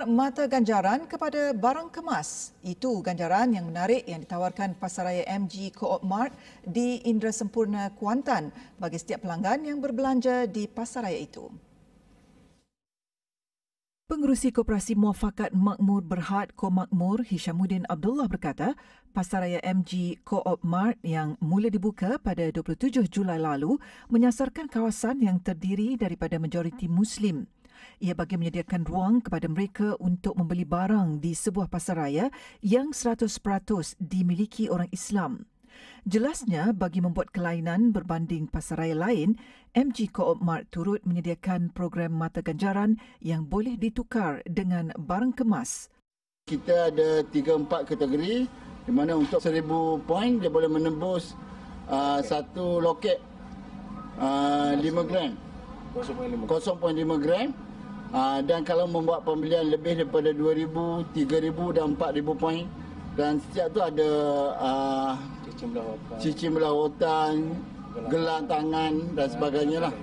melempar mata ganjaran kepada barang kemas. Itu ganjaran yang menarik yang ditawarkan pasaraya MG co Mart di Indra Sempurna, Kuantan bagi setiap pelanggan yang berbelanja di pasaraya itu. Pengurusi Koperasi Muafakat Makmur Berhad Ko Makmur Hishamuddin Abdullah berkata, Pasaraya MG co Mart yang mula dibuka pada 27 Julai lalu menyasarkan kawasan yang terdiri daripada majoriti Muslim ia bagi menyediakan ruang kepada mereka untuk membeli barang di sebuah pasaraya yang 100% dimiliki orang Islam. Jelasnya, bagi membuat kelainan berbanding pasaraya lain, MG co Mart turut menyediakan program mata ganjaran yang boleh ditukar dengan barang kemas. Kita ada 3-4 kategori di mana untuk 1,000 poin dia boleh menembus uh, satu loket uh, 5 gram. 0.5 gram. 0.5 gram. Ah, dan kalau membuat pembelian lebih daripada 2000, 3000 dan 4000 poin dan setiap tu ada uh, cici melawatan, gelang tangan dan sebagainya lah.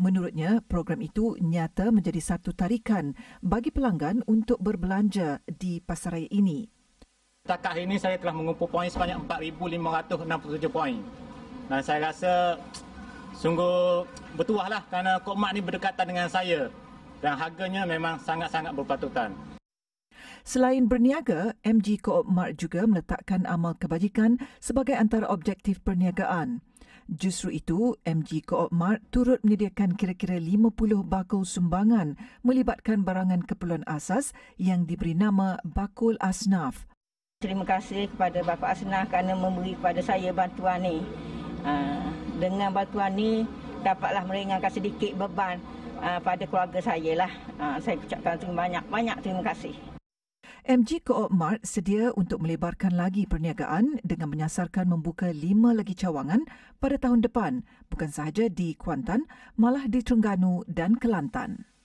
Menurutnya, program itu nyata menjadi satu tarikan bagi pelanggan untuk berbelanja di pasaraya ini. Setakat ini saya telah mengumpul poin sebanyak 4,567 poin. Dan saya rasa sungguh bertuahlah kerana Kok Mak ini berdekatan dengan saya dan harganya memang sangat-sangat berpatutan. Selain berniaga, MG co Mart juga meletakkan amal kebajikan sebagai antara objektif perniagaan. Justru itu, MG co Mart turut menyediakan kira-kira 50 bakul sumbangan melibatkan barangan keperluan asas yang diberi nama Bakul Asnaf. Terima kasih kepada Bakul Asnaf kerana memberi kepada saya bantuan ini. Ah, dengan bantuan ini, dapatlah meringankan sedikit beban Ah, pada keluarga saya lah. Ah, saya ucapkan terima banyak banyak terima kasih. MG co Mart sedia untuk melebarkan lagi perniagaan dengan menyasarkan membuka lima lagi cawangan pada tahun depan, bukan sahaja di Kuantan, malah di Terengganu dan Kelantan.